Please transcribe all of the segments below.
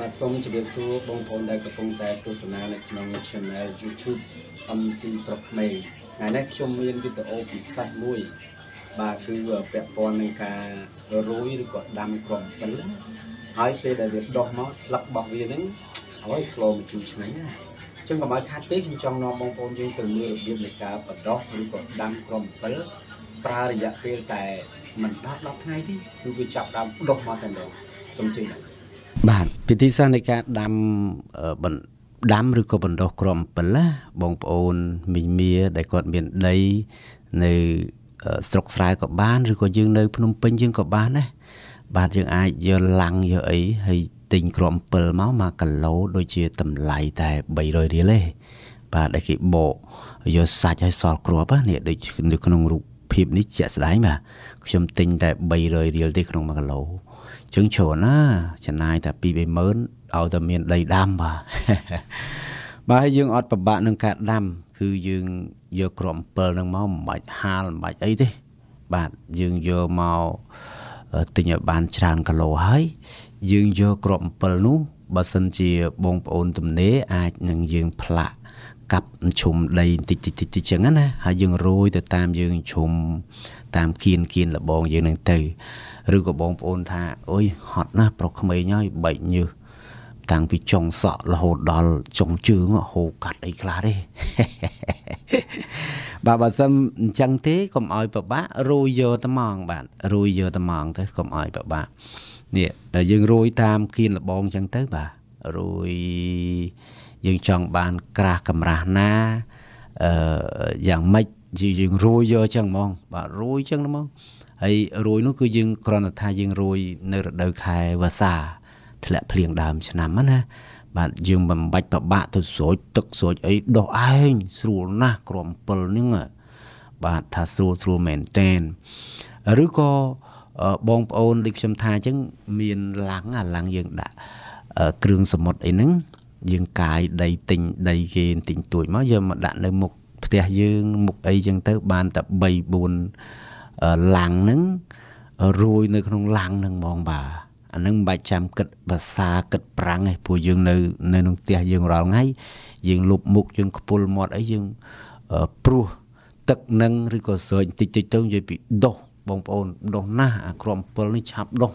បាទសូមជម្រាបសួរបងប្អូនដែលកំពុងតែទស្សនានៅក្នុង Channel YouTube MC ប្រុសក្មេងថ្ងៃនេះខ្ញុំមានវីដេអូពិសេសមួយ បាទគឺពាក់ព័ន្ធនឹងការរុយឬក៏ដាំក្រំបិលហើយពេលដែលវាដុះមកស្លឹករបស់វានឹងហើយស្លមកជូរឆ្ងាញ់ណាចឹងកុំឲ្យខាត់ពេកខ្ញុំចង់នាំបងប្អូនយើងទៅមើលរបៀបនៃការបដោះឬក៏ដាំក្រំបិលប្រើរយៈពេលតែ មិនដល់10ថ្ងៃទេគឺវាចាប់ដើមដុះមកតែម្ដងសូមជឿបាទពិធីសាស្ត្រនៃការដាំបណ្ដដាំឬក៏បណ្ដុះក្រម7ណាបងប្អូនមីងមាដែលគាត់មានដីនៅស្រុកស្រែក៏បានឬក៏យើងនៅភ្នំពេញយើងក៏បានដែរបាទយើងអាចយកឡាំងយកអីហើយទិញក្រម7មកមួយគីឡូដូចជាតម្លៃតែ300រៀលទេបាទដែលគេបកយកសាច់ឲ្យសល់គ្រាប់នេះដូចនៅក្នុងរូបភាពនេះជាក់ស្ដែងបាទខ្ញុំទិញតែ300រៀលទេក្នុងមួយគីឡូចឹងច្រើនណាចំណាយតែ2 30000ឲ្យតែមានដីដាំបាទបាទហើយយើងអត់ពិបាកនឹងការដាំ គឺយើងយកក្រម7នឹងមកមិនបាច់ហាលមិនបាច់អីទេ បាទយើងយកមកទិញឲ្យបានច្រើនគីឡូហើយ យើងយកក្រប7នោះបើសិនជាបងប្អូនទំនេរអាចនឹងយើង ផ្លាក់កាប់ឈុំដីតិចតិចតិចតិចចឹងណាហើយយើងរោយទៅតាមយើងឈុំតាមគៀនគៀនលបងយើងនឹងទៅឬក៏បងប្អូនថាអុយហត់ណាស់ប្រុសក្មេងហើយបែកញើសតាំងពីចុងសក់រហូតដល់ចុងជើងហូរកាត់អីខ្លះទេបាទបើសិនអញ្ចឹងទេកុំឲ្យពិបាករួយយកត្មងបាទរួយយកត្មងទៅកុំឲ្យពិបាកនេះយើងរួយតាមគៀនលបងអញ្ចឹងទៅបាទរួយយើងចង់បានក្រាស់កម្រាស់ណាអឺយ៉ាងម៉េចយើងរួយយកអញ្ចឹងហ្មងបាទរួយអញ្ចឹងហ្មងហើយរួយនោះគឺយើងគ្រាន់តែថាយើងរួយ នៅរដូវខែវស្សាធ្លាក់ភ្លៀងដើមឆ្នាំណាបាទយើងមិនបាច់ប្របាក់ទៅស្រួយទឹកស្រួយអីដោះឯងស្រួលណាស់ក្រម7ហ្នឹងបាទថាស្រួលស្រួលមែនតែនឬក៏បងប្អូនដូចខ្ញុំថាអញ្ចឹងមានឡាំងអាឡាំងយើងដាក់គ្រឿងសមុទ្រអីហ្នឹងយើង កាយដីទិញដីគេទិញទួចមកយើងមកដាក់នៅមុខផ្ទះយើងមុខអីចឹងទៅបានតែ3 4ឡាំងហ្នឹងរួយនៅក្នុងឡាំងហ្នឹងហ្មងបាទអាហ្នឹងមិនបាច់ចាំគិតភាសាគិតប្រាំងទេព្រោះយើងនៅ នៅក្នុងផ្ទះយើងរាល់ថ្ងៃយើងលុបមុខយើងខ្ពុលមាត់អីយើងព្រោះទឹកនឹងឬក៏ស្រោចតិចតិចទៅនិយាយពីដុសបងប្អូនដុសណាស់អាក្រម7នេះឆាប់ដុស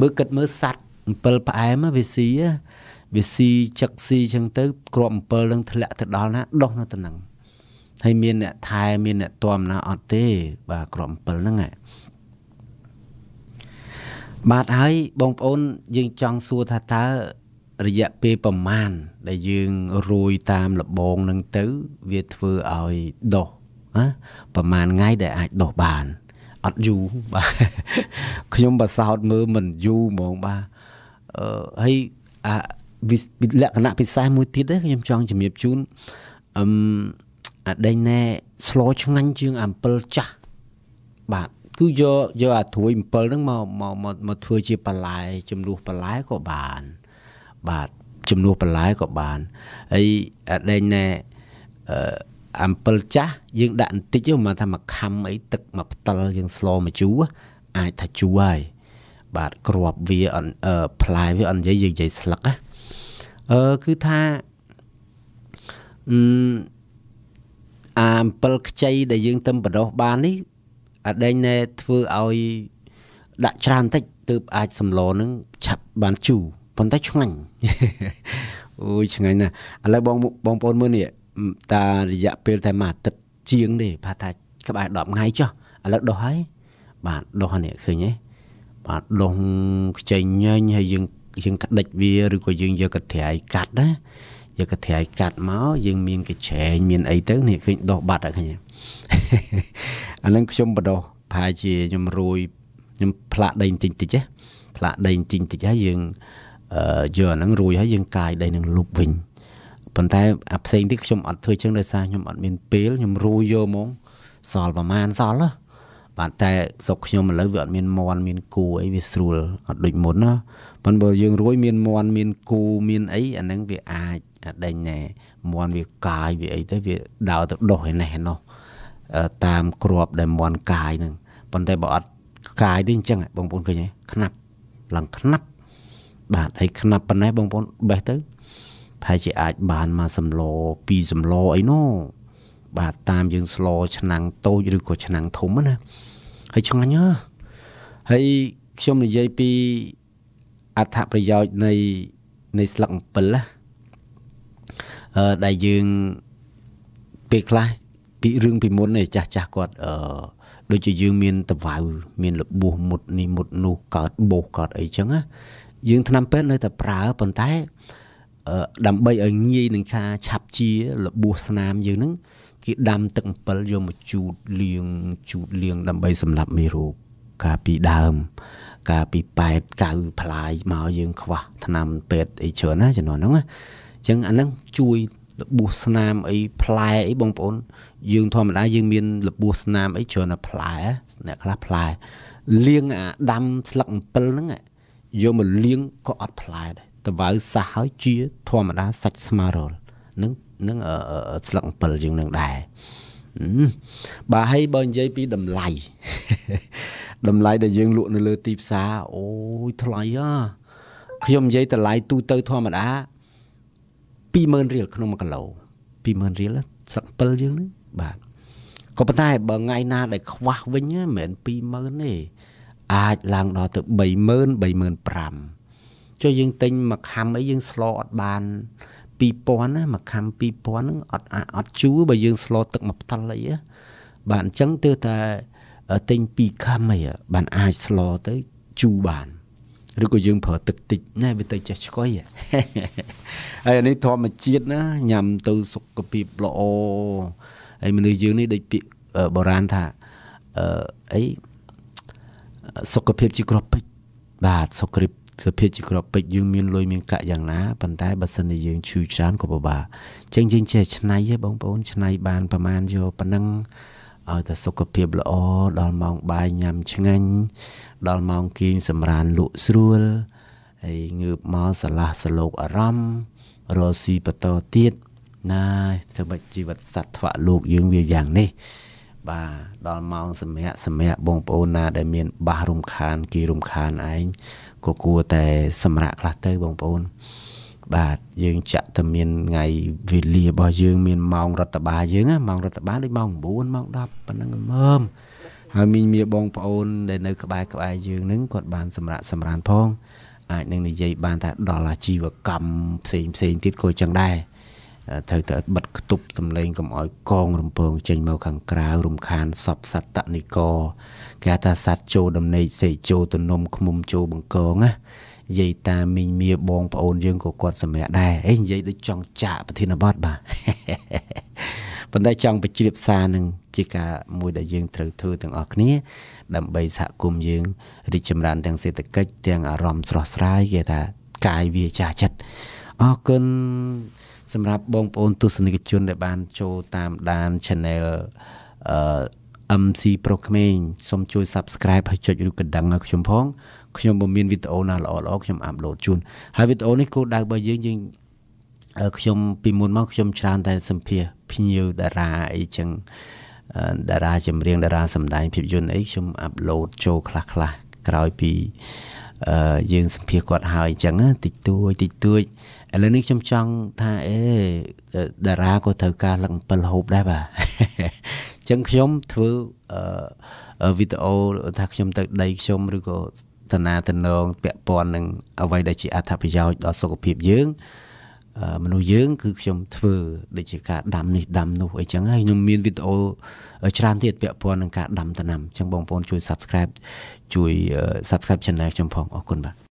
មើលគិតមើលសัตว์7ផ្អែមវាស៊ីវាស៊ីចឹកស៊ីចឹងទៅក្រម7នឹងធ្លាក់ទៅដល់ណាដុសនៅទៅនឹងហើយមានអ្នកថែមានអ្នកទាំណាអត់ទេ បាទក្រប7ហ្នឹងបាទហើយបងប្អូនយើងចង់សួរថាតើរយៈពេលប្រមាណដែលយើងរួយតាមលបងនឹងទៅ វាធ្វើឲ្យដុះណាប្រមាណថ្ងៃដែលអាចដុះបានអត់យូរបាទខ្ញុំបសោតមើលមិនយូរហ្មងបាទអឺហើយអាលក្ខណៈពិសេសមួយទៀតខ្ញុំចង់ជំរាបជូនអឺអាដេញណែស្លោឆ្ងាញ់ជាងអំពិលចាស់បាទគឺយកយកអាត្រួយអំពិលហ្នឹងមកមកមកធ្វើជាបន្លែ ចំនួនបន្លែក៏បាន បាទចំនួនបន្លែក៏បានហើយអាដេញណែអឺអំពិលចាស់យើងដាក់បន្តិចមកថាមកខំអីទឹកមកផ្តិលយើងស្លោមកជូអាចថាជូហើយបាទក្របវាផ្លែវាអត់និយាយយើងនិយាយស្លឹកណាអឺគឺថាអឺអា7ខ្ចីដែលយើងទឹមបដោះបាននេះអដែងណែធ្វើឲ្យ ដាក់ច្រើនតិចទើបអាចសម្លនឹងឆាប់បានជូរប៉ុន្តែឆ្ងាញ់អូយឆ្ងាញ់ណាស់ឥឡូវបងបងប្អូនមើលនេះតារយៈពេលតែមួយអាទិត្យជាងទេប្រហែលថាក្បែរ10ថ្ងៃចុះឥឡូវដុសហើយបាទដុសនេះឃើញទេបាទដុសខ្ចីញញហើយយើងយើងក្តិចវាឬក៏យើងយកកន្ត្រៃកាត់ណាយកកត្រៃកាត់មកយើងមានកញ្ឆែងមានអីទៅនេះឃើញដោះបាត់ហើយខ្ញុំអានឹងខ្ញុំបដោះប្រហែលជាខ្ញុំរួយខ្ញុំផ្លាក់ដីបន្តិចតិចហ៎ផ្លាក់ដីបន្តិចតិចហើយយើងយកអានឹងរួយហើយយើងកាយដីនឹងលុបវិញប៉ុន្តែអាផ្សេងទីខ្ញុំអត់ធ្វើចឹងដោយសារខ្ញុំអត់មានពេលខ្ញុំរួយយកហ្មងសល់ប្រមាណសល់ហ៎បាទតែស្រុកខ្ញុំឥឡូវវាអត់មានមន់មានគូអីវាស្រួលអត់ដូចមុនណាប៉ុន្តែបើយើងរួយមានមន់មានគូមានអីអាហ្នឹងវាអាចថាដេញណែមន់វាកាយវាអីទៅវាដើរទៅដុសឯណេះនោះតាមក្របដែលមន់កាយហ្នឹងប៉ុន្តែបើអត់កាយទេអញ្ចឹងបងប្អូនឃើញទេខ្នាប់ឡើងខ្នាប់បាទហើយខ្នាប់ប៉ុណ្ណេះបងប្អូនបេះទៅប្រហែលជាអាចបានមកសម្លោពីរសម្លោអីនោះបាទតាមយើងស្លោឆ្នាំងតូចឬក៏ឆ្នាំងធំណាហើយឆ្ងាញ់ហ៎ហើយខ្ញុំនិយាយពីអត្ថប្រយោជន៍នៃនៃស្លឹកអំពិលណាដែលយើងពេលខ្លះពីរឿង ពីមុននេះចាស់ចាស់គាត់អឺដូចជាយើងមានតវ៉ៅមានលបោះមុត នេះមុតនោះកើតបោសកើតអីចឹងណាយើងឆ្នាំពេទ្យនៅតែប្រើប៉ុន្តែដើម្បីឲ្យងាយនឹងការឆាប់ជា លបោះស្នាមយើងនឹងគេដាំទឹកអំពិលយកមកជូតលាង ជូតលាង ដើម្បីសម្លាប់មេរោគកាលពីដើម កាលពី8 9ផ្លាយមកយើងខ្វះថ្នាំពេទ្យអីច្រើនណាជំនាន់ហ្នឹងណាចឹងអាហ្នឹងជួយរបួសស្នាមអីផ្លែ អីបងប្អូនយើងធម្មតាយើងមានរបួសស្នាមអីច្រើនតែផ្លែអ្នកខ្លះផ្លែលៀងអាដាំស្លឹកអំពិលហ្នឹងយកមកលៀងក៏អត់ផ្លែដែរតវៅសះហើយជាធម្មតាសាច់ស្មារលនឹងនឹងស្លឹកអំពិលយើងនឹងដែរបាទហើយបើនិយាយពីតម្លៃតម្លៃដែលយើងលក់នៅលើទីផ្សារអូយថ្លៃអាខ្ញុំនិយាយតម្លៃទូទៅធម្មតា20000រៀលក្នុង1គីឡូ20000រៀលស្លឹក7យើងហ្នឹងបាទក៏ប៉ុន្តែបើថ្ងៃណាដែលខ្វះវិញមិនមែន20000ទេអាចឡើងដល់ទៅ30000 35000ចុះយើងទិញមួយខាំអីយើងស្លអត់បាន2000ណាមួយខាំ2000ហ្នឹងអត់អត់ជូរបើយើងស្លទឹកមួយផ្ដិលអីបាទអញ្ចឹងទើបតែទិញ2ខាំអីបានអាចស្លទៅជូរបានឬក៏យើងប្រើទឹកតិចណែវាទៅចេះឆ្កុយហើយអានេះធម្មជាតិណាញ៉ាំទៅសុខភាពល្អហើយមនុស្សយើងនេះដូចពាក្យបុរាណថាអឺអីសុខភាពជាគ្រាប់ពេជ្របាទសុខភាពសុខភាពជាគ្រាប់ពេជ្រយើងមានលុយមានកាក់យ៉ាងណាប៉ុន្តែបើសិនជាយើងឈឺច្រើនក៏ពិបាកអញ្ចឹងយើងចេះឆ្នៃហ៎បងប្អូនឆ្នៃបានប្រមាណយកប៉ុណ្ណឹងឲ្យតែសុខភាពល្អដល់ម៉ោងបាយញ៉ាំឆ្ងាញ់ដល់ម៉ោងគេងសម្រានលក់ស្រួលហើយងើបមកឆ្លាស់សលោកអារម្មណ៍រស់ស៊ីបន្តទៀតណាធ្វើបិជីវិតសត្វថ្វាក់លោកយើងវាយ៉ាងនេះ បាទដល់ម៉ោងសម្រាប់សម្រាប់បងប្អូនណាដែលមាន បាសរំខានគេរំខានឯងក៏គួរតែសម្រាប់ខ្លះទៅបងប្អូនបាទយើងចាក់តែមានថ្ងៃវេលារបស់យើង មានម៉ោងរដ្ឋបាលយើងម៉ោងរដ្ឋបាលដូចម៉ោង9ម៉ោង10ប៉ុណ្ណឹងមើមហើយមីងមាបងប្អូនដែលនៅក្បែរក្បែរយើងនឹងគាត់បានសម្រាប់សម្រានផងអាចនឹងនិយាយបានថាដល់អាជីវកម្មផ្សេងផ្សេងទៀតក៏ចឹងដែរត្រូវតែបិទគតុបសម្លេងកុំឲ្យកងរំពង ចេញមកខាងក្រៅរំខានសពសត្វតនិកគេថាសត្វចូលដំណេកសេចូលទំនុំឃុំចូលបង្កងណាយាយតាមីងមៀបងប្អូនយើងក៏គាត់សម្រាប់ដែរអីនិយាយដូចចង់ចាក់ប្រធានបទបាទប៉ុន្តែចង់បញ្ជ្រាបសារនឹងជាការមួយដែលយើងត្រូវធ្វើទាំងអស់គ្នាដើម្បីសហគមន៍យើងរីកចម្រើនទាំងសេដ្ឋកិច្ចទាំងអារម្មណ៍ស្រស់ស្រាយគេថាកាយវាចាចិត្តអរគុណសម្រាប់បងប្អូនទស្សនិកជន ដែលបានចូលតាមដាន channel អឺ MC ប្រុសក្មេងសូមជួយ Subscribe ហើយចុចរូបកណ្ដឹងឲ្យខ្ញុំផងខ្ញុំបើមានវីដេអូណាល្អល្អខ្ញុំអាប់ឡូតជូនហើយវីដេអូនេះគោលដៅរបស់យើងយើងខ្ញុំពីមុនមកខ្ញុំច្រើនតែសម្ភាសភ្ញៀវតារាអីចឹងតារាចម្រៀងតារាសម្ដែងភាពយន្តអីខ្ញុំអាប់ឡូតចូលខ្លះខ្លះក្រោយពីយើងសម្ភាសគាត់ហើយអញ្ចឹងតិចតួចតិចតួចឥឡូវនេះខ្ញុំចង់ថាអេតារាក៏ត្រូវការលឹក7ហូបដែរបាទចឹងខ្ញុំធ្វើវីដេអូថាខ្ញុំទៅដីខ្ញុំឬក៏តាណាតំណងពាក់ព័ន្ធនឹងអ្វីដែលជាអត្ថប្រយោជន៍ដល់សុខភាពយើងមនុស្សយើង គឺខ្ញុំធ្វើដូចជាការដាំនេះដាំនោះអីចឹងហើយខ្ញុំមានវីដេអូ ច្រើនទៀតពាក់ព័ន្ធនឹងការដាំដំណាំអញ្ចឹងបងប្អូនជួយ subscribe ជួយ subscribe channel ខ្ញុំផងអរគុណបាទ